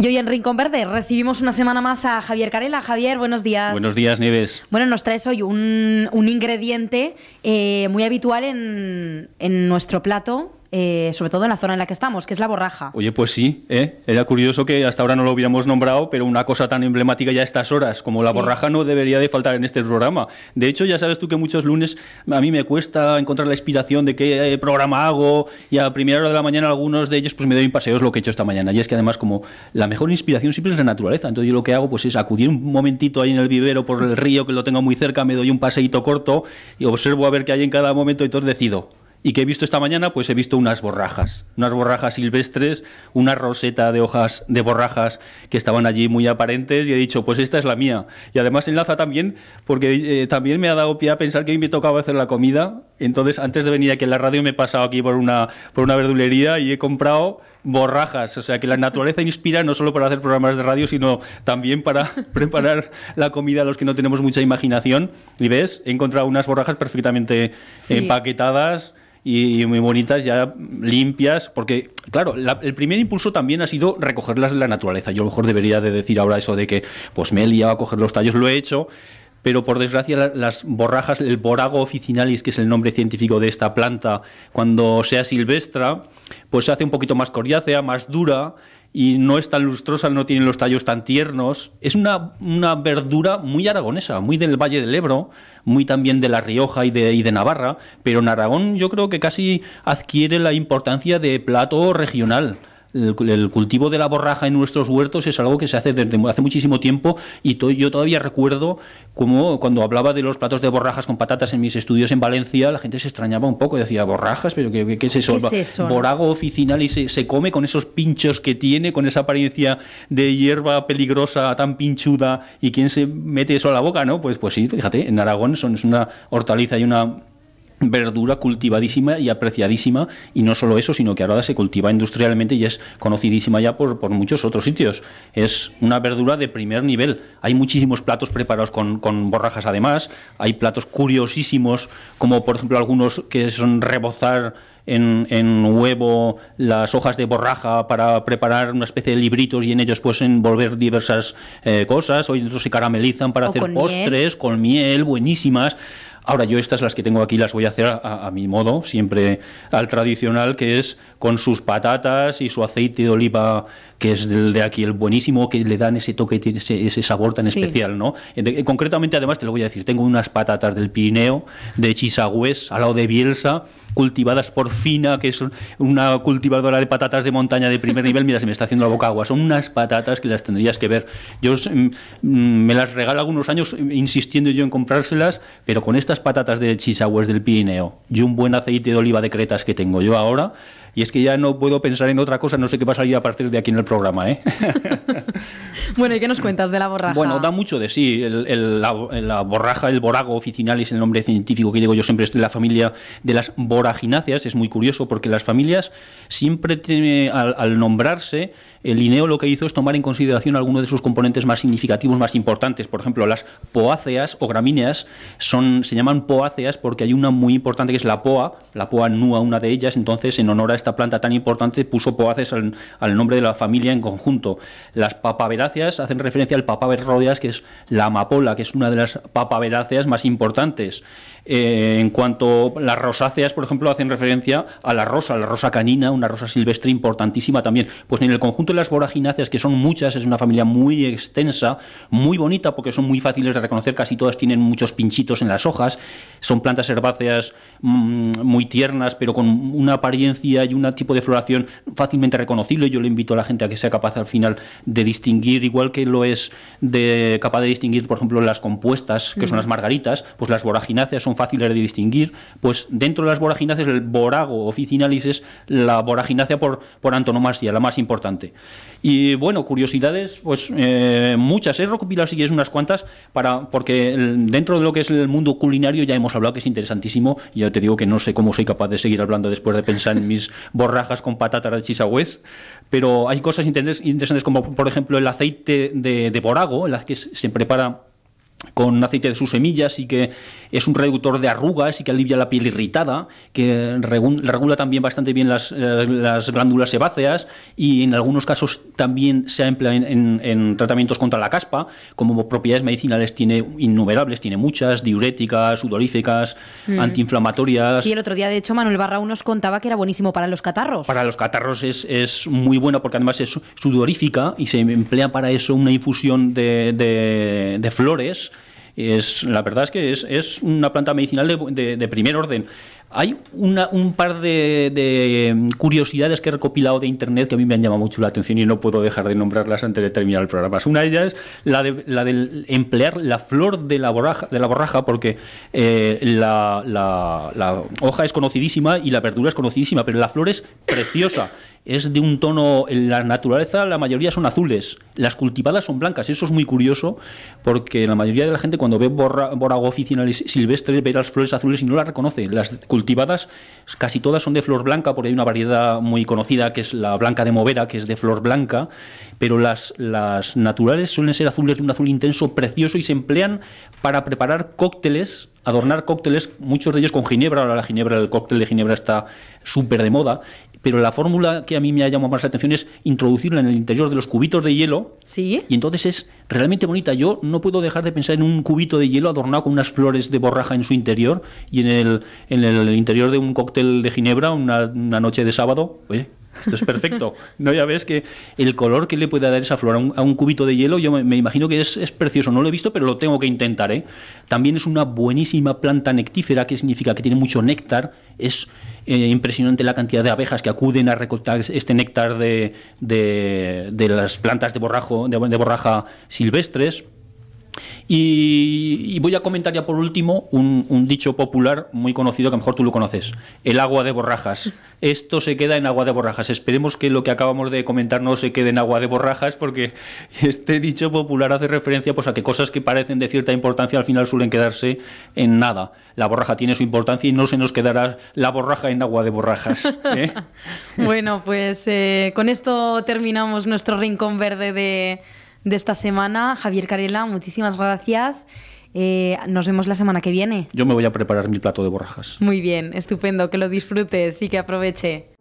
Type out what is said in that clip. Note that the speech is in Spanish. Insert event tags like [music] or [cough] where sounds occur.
Y hoy en Rincón Verde recibimos una semana más a Javier Carela. Javier, buenos días. Buenos días, Nieves. Bueno, nos traes hoy un, ingrediente eh, muy habitual en, en nuestro plato, eh, sobre todo en la zona en la que estamos, que es la borraja. Oye, pues sí, ¿eh? era curioso que hasta ahora no lo hubiéramos nombrado, pero una cosa tan emblemática ya a estas horas como la borraja no debería de faltar en este programa. De hecho, ya sabes tú que muchos lunes a mí me cuesta encontrar la inspiración de qué eh, programa hago y a primera hora de la mañana algunos de ellos pues me doy un paseo, es lo que he hecho esta mañana. Y es que además como la mejor inspiración siempre es la naturaleza, entonces yo lo que hago pues es acudir un momentito ahí en el vivero por el río que lo tengo muy cerca, me doy un paseito corto y observo a ver qué hay en cada momento y todo decido y que he visto esta mañana, pues he visto unas borrajas, unas borrajas silvestres, una roseta de hojas de borrajas que estaban allí muy aparentes y he dicho, pues esta es la mía. Y además enlaza también, porque eh, también me ha dado pie a pensar que mí me tocaba hacer la comida entonces, antes de venir aquí a la radio, me he pasado aquí por una, por una verdulería y he comprado borrajas. O sea, que la naturaleza inspira no solo para hacer programas de radio, sino también para [laughs] preparar la comida a los que no tenemos mucha imaginación. Y ves, he encontrado unas borrajas perfectamente empaquetadas y, muy bonitas, ya limpias, porque, claro, el primer impulso también ha sido recogerlas de la naturaleza. Yo a lo mejor debería de decir ahora eso de que, pues me he liado a coger los tallos, lo he hecho, pero por desgracia las borrajas, el borago officinalis, que es el nombre científico de esta planta, cuando sea silvestra, pues se hace un poquito más coriácea, más dura y no es tan lustrosa, no tiene los tallos tan tiernos. Es una, verdura muy aragonesa, muy del Valle del Ebro, muy también de La Rioja y de Navarra, pero en Aragón yo creo que casi adquiere la importancia de plato regional el, cultivo de la borraja en nuestros huertos es algo que se hace desde hace muchísimo tiempo y yo todavía recuerdo como cuando hablaba de los platos de borrajas con patatas en mis estudios en Valencia, la gente se extrañaba un poco, decía, borrajas, pero ¿qué, qué, es eso? Borago oficinal y se, come con esos pinchos que tiene, con esa apariencia de hierba peligrosa tan pinchuda y quién se mete eso a la boca, ¿no? Pues, pues sí, fíjate, en Aragón son, es una hortaliza y una verdura cultivadísima y apreciadísima y no solo eso sino que ahora se cultiva industrialmente y es conocidísima ya por, por muchos otros sitios es una verdura de primer nivel hay muchísimos platos preparados con, borrajas además hay platos curiosísimos como por ejemplo algunos que son rebozar en, huevo las hojas de borraja para preparar una especie de libritos y en ellos pues envolver diversas eh, cosas. Hoy incluso se caramelizan para hacer postres con miel, buenísimas. Ahora yo estas las que tengo aquí las voy a hacer a, mi modo, siempre al tradicional, que es con sus patatas y su aceite de oliva que es el de aquí, el buenísimo, que le dan ese toque, ese, sabor tan especial, ¿no? Eh, concretamente, además, te lo voy a decir, tengo unas patatas del Pirineo, de Chisagüés, al lado de Bielsa, cultivadas por Fina, que es una cultivadora de patatas de montaña de primer nivel. Mira, se me está haciendo la boca agua. Son unas patatas que las tendrías que ver. Yo mm, mm, me las regalo algunos años eh, insistiendo yo en comprárselas, pero con estas patatas de Chisagüés del Pirineo y un buen aceite de oliva de cretas que tengo yo ahora, y es que ya no puedo pensar en otra cosa, no sé qué va a salir a partir de aquí en el programa. ¿eh? [laughs] bueno, ¿y qué nos cuentas de la borraja? Bueno, da mucho de sí. la, borraja, el borago oficial es el nombre científico que digo yo siempre, es de la familia de las boragináceas. Es muy curioso porque las familias siempre, tiene, al, al nombrarse, el INEO lo que hizo es tomar en consideración algunos de sus componentes más significativos, más importantes. Por ejemplo, las poáceas o gramíneas son, se llaman poáceas porque hay una muy importante que es la poa, la poa nua, una de ellas. Entonces, en honor a esta planta tan importante, puso poáceas al, nombre de la familia en conjunto. Las papaveráceas hacen referencia al papaver rodeas, que es la amapola, que es una de las papaveráceas más importantes. Eh, en cuanto las rosáceas, por ejemplo, hacen referencia a la rosa, la rosa canina, una rosa silvestre importantísima también. Pues en el conjunto las boragináceas que son muchas, es una familia muy extensa, muy bonita porque son muy fáciles de reconocer, casi todas tienen muchos pinchitos en las hojas, son plantas herbáceas mm, muy tiernas, pero con una apariencia y un tipo de floración fácilmente reconocible. Yo le invito a la gente a que sea capaz al final de distinguir, igual que lo es de, capaz de distinguir, por ejemplo, las compuestas, que son las margaritas, pues las boragináceas son fáciles de distinguir. Pues dentro de las boragináceas el borago officinalis es la boraginácea por, por antonomasia, la más importante. Y bueno, curiosidades, pues eh, muchas. He recopilado si quieres unas cuantas, para, porque dentro de lo que es el mundo culinario ya hemos hablado que es interesantísimo. Y ya te digo que no sé cómo soy capaz de seguir hablando después de pensar en mis [laughs] borrajas con patatas de chisagüez. Pero hay cosas interesantes, interesantes como, por ejemplo, el aceite de, borago, en la que se prepara con aceite de sus semillas y que es un reductor de arrugas y que alivia la piel irritada, que regula también bastante bien las, eh, las glándulas sebáceas y en algunos casos también se emplea en, tratamientos contra la caspa, como propiedades medicinales tiene innumerables, tiene muchas, diuréticas, sudoríficas, mm. antiinflamatorias. y el otro día de hecho Manuel Barraún nos contaba que era buenísimo para los catarros. Para los catarros es, es muy bueno porque además es sudorífica y se emplea para eso una infusión de flores es, la verdad es que es, una planta medicinal de, primer orden. Hay un par de, em, curiosidades que he recopilado de Internet que a mí me han llamado mucho la atención y no puedo dejar de nombrarlas antes de terminar el programa. Una de ellas es la, de, la del emplear la flor de la borraja, de la borraja porque eh, la, hoja es conocidísima y la verdura es conocidísima, pero la flor es preciosa es de un tono, en la naturaleza la mayoría son azules, las cultivadas son blancas, eso es muy curioso porque la mayoría de la gente cuando ve boragoficinales silvestre ve las flores azules y no las reconoce, las cultivadas casi todas son de flor blanca, porque hay una variedad muy conocida que es la blanca de Movera, que es de flor blanca, pero las, las naturales suelen ser azules de un azul intenso precioso y se emplean para preparar cócteles adornar cócteles, muchos de ellos con ginebra, ahora la ginebra, el cóctel de ginebra está súper de moda, pero la fórmula que a mí me ha llamado más la atención es introducirla en el interior de los cubitos de hielo. Sí. Y entonces es realmente bonita. Yo no puedo dejar de pensar en un cubito de hielo adornado con unas flores de borraja en su interior y en el, en el interior de un cóctel de ginebra, una, noche de sábado. Oye, esto es perfecto. [laughs] No, ya ves que el color que le puede dar esa flor a un, cubito de hielo, yo me, imagino que es, precioso. No lo he visto, pero lo tengo que intentar. ¿eh? También es una buenísima planta nectífera, que significa que tiene mucho néctar. Es eh, impresionante la cantidad de abejas que acuden a recortar este néctar de, de, las plantas de, borrajo, de borraja silvestres. Y, voy a comentar ya por último un, dicho popular muy conocido que a lo mejor tú lo conoces, el agua de borrajas. Esto se queda en agua de borrajas. Esperemos que lo que acabamos de comentar no se quede en agua de borrajas porque este dicho popular hace referencia pues, a que cosas que parecen de cierta importancia al final suelen quedarse en nada. La borraja tiene su importancia y no se nos quedará la borraja en agua de borrajas. ¿eh? [laughs] bueno, pues eh, con esto terminamos nuestro rincón verde de de esta semana. Javier Carela, muchísimas gracias. Eh, nos vemos la semana que viene. Yo me voy a preparar mi plato de borrajas. Muy bien, estupendo, que lo disfrutes y que aproveche.